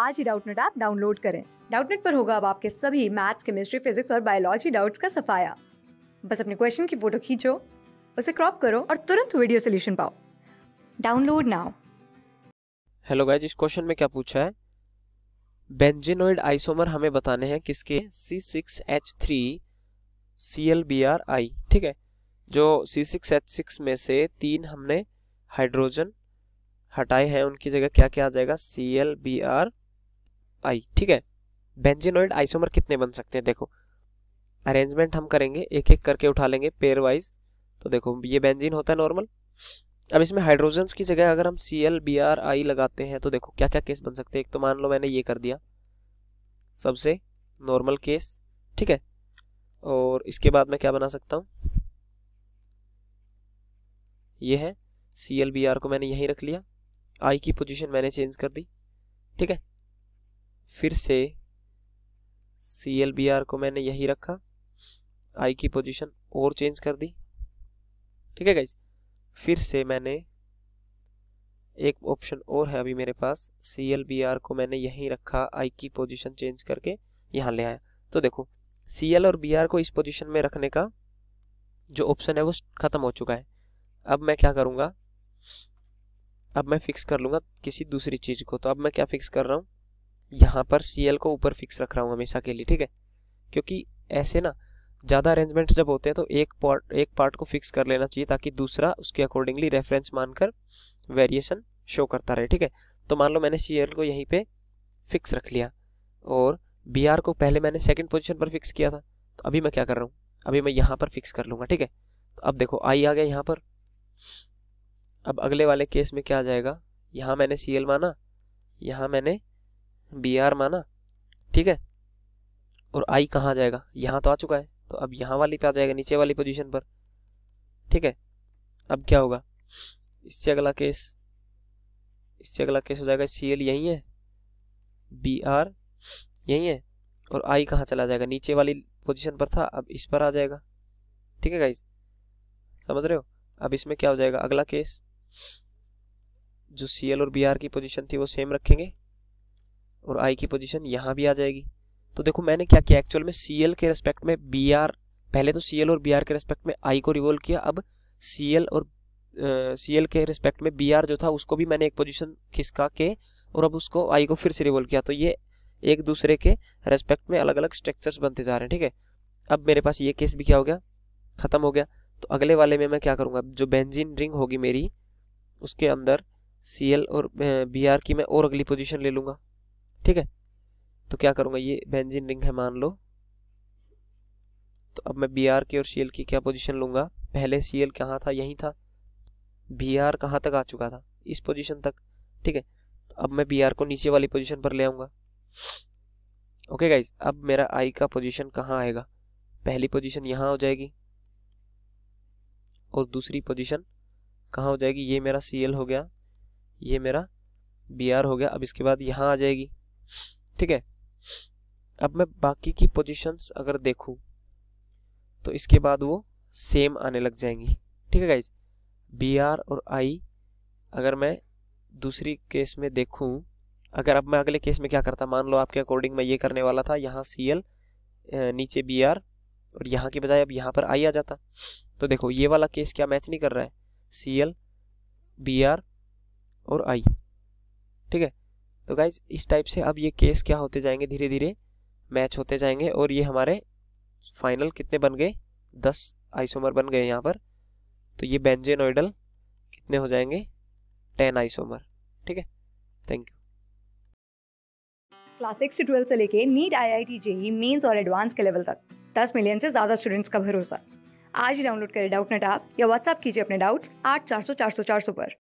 आज ही Doubtnut app download करें डाउटनेट पर होगा अब आपके सभी मैथ्स केमिस्ट्री फिजिक्स और बायोलॉजी डाउट्स का सफाया बस अपने क्वेश्चन की फोटो खींचो उसे क्रॉप करो और तुरंत वीडियो सोल्यूशन पाओ डाउनलोड नाउ हेलो गाइज इस क्वेश्चन में क्या पूछा है बेंजिनोइड आइसोमर हमें बताने हैं किसके C six H three C L B R I ठीक है जो सी सिक्स एच सिक्स में से तीन हमने हाइड्रोजन हटाए हैं उनकी जगह क्या क्या आ जाएगा C L B R I ठीक है बेंजीनोइड आइसोमर कितने बन सकते हैं देखो अरेंजमेंट हम करेंगे एक एक करके उठा लेंगे पेयर वाइज तो देखो ये बेंजीन होता है नॉर्मल अब इसमें हाइड्रोजन्स की जगह अगर हम C L B R I लगाते हैं तो देखो क्या क्या केस बन सकते हैं एक तो मान लो मैंने ये कर दिया सबसे नॉर्मल केस ठीक है और इसके बाद मैं क्या बना सकता हूँ ये है सी एल बी आर को मैंने यहीं रख लिया आई की पोजीशन मैंने चेंज कर दी ठीक है फिर से सी एल बी आर को मैंने यही रखा आई की पोजीशन और चेंज कर दी ठीक है गाइज फिर से मैंने एक ऑप्शन और है अभी मेरे पास सी एल बी आर को मैंने यहीं रखा आई की पोजीशन चेंज करके यहाँ ले आया तो देखो सी एल और बी आर को इस पोजीशन में रखने का जो ऑप्शन है वो ख़त्म हो चुका है अब मैं क्या करूँगा अब मैं फिक्स कर लूँगा किसी दूसरी चीज़ को तो अब मैं क्या फिक्स कर रहा हूँ यहाँ पर सी को ऊपर फिक्स रख रहा हूँ हमेशा के लिए ठीक है क्योंकि ऐसे ना ज़्यादा अरेंजमेंट्स जब होते हैं तो एक पार्ट एक पार्ट को फिक्स कर लेना चाहिए ताकि दूसरा उसके अकॉर्डिंगली रेफरेंस मानकर वेरिएशन शो करता रहे ठीक है तो मान लो मैंने सी को यहीं पर फिक्स रख लिया और बी को पहले मैंने सेकेंड पोजिशन पर फिक्स किया था तो अभी मैं क्या कर रहा हूँ अभी मैं यहाँ पर फिक्स कर लूँगा ठीक है तो अब देखो आई आ गया यहाँ पर अब अगले वाले केस में क्या आ जाएगा यहाँ मैंने सी माना यहाँ मैंने बी आर माना ठीक है और आई कहाँ जाएगा यहाँ तो आ चुका है तो अब यहाँ वाली पे आ जाएगा नीचे वाली पोजीशन पर ठीक है अब क्या होगा इससे अगला केस इससे अगला केस हो जाएगा सी एल यहीं है बी आर यहीं है और आई कहाँ चला जाएगा नीचे वाली पोजीशन पर था अब इस पर आ जाएगा ठीक है गाइज समझ रहे हो अब इसमें क्या हो जाएगा अगला केस जो सी एल और बी आर की पोजीशन थी वो सेम रखेंगे और आई की पोजीशन यहाँ भी आ जाएगी तो देखो मैंने क्या किया एक्चुअल में सी के रेस्पेक्ट में बी पहले तो सी और बी के रेस्पेक्ट में आई को रिवोल्व किया अब सी और सी uh, के रिस्पेक्ट में बी जो था उसको भी मैंने एक पोजिशन खिसका के और अब उसको आई को फिर से रिवोल्व किया तो ये एक दूसरे के रेस्पेक्ट में अलग अलग स्ट्रक्चर्स बनते जा रहे हैं ठीक है अब मेरे पास ये केस भी क्या हो गया ख़त्म हो गया तो अगले वाले में मैं क्या करूँगा जो बेंजीन रिंग होगी मेरी उसके अंदर सी और बी की मैं और अगली पोजिशन ले लूँगा ठीक है तो क्या करूँगा ये बेंजीन रिंग है मान लो तो अब मैं बी आर की और सी एल की क्या पोजीशन लूँगा पहले सी एल कहाँ था यहीं था बी आर कहाँ तक आ चुका था इस पोजीशन तक ठीक है तो अब मैं बी आर को नीचे वाली पोजीशन पर ले आऊँगा ओके गाइज अब मेरा आई का पोजीशन कहाँ आएगा पहली पोजीशन यहाँ हो जाएगी और दूसरी पोजीशन कहाँ हो जाएगी ये मेरा सी एल हो गया ये मेरा बी आर हो गया अब इसके बाद यहाँ आ जाएगी ठीक है अब मैं बाकी की पोजीशंस अगर देखूं तो इसके बाद वो सेम आने लग जाएंगी ठीक है गाइज बी आर और आई अगर मैं दूसरी केस में देखूं अगर अब मैं अगले केस में क्या करता मान लो आपके अकॉर्डिंग मैं ये करने वाला था यहाँ सी एल नीचे बी आर और यहाँ के बजाय अब यहाँ पर आई आ जाता तो देखो ये वाला केस क्या मैच नहीं कर रहा है सी एल बी आर और आई ठीक है तो गाइज इस टाइप से अब ये केस क्या होते जाएंगे धीरे धीरे मैच होते जाएंगे और ये हमारे फाइनल कितने बन गए दस आइसोमर बन गए यहाँ पर तो ये बेंजेनोइडल कितने हो जाएंगे टेन आइसोमर ठीक है थैंक यू क्लास सिक्स से ट्वेल्थ से लेके NEET I I T JEE mains और एडवांस के लेवल तक दस मिलियन से ज़्यादा स्टूडेंट्स का भरोसा आज ही डाउनलोड करें डाउट नेट ऐप या व्हाट्सएप कीजिए अपने डाउट्स आठ चार सौ चार सौ चार सौ पर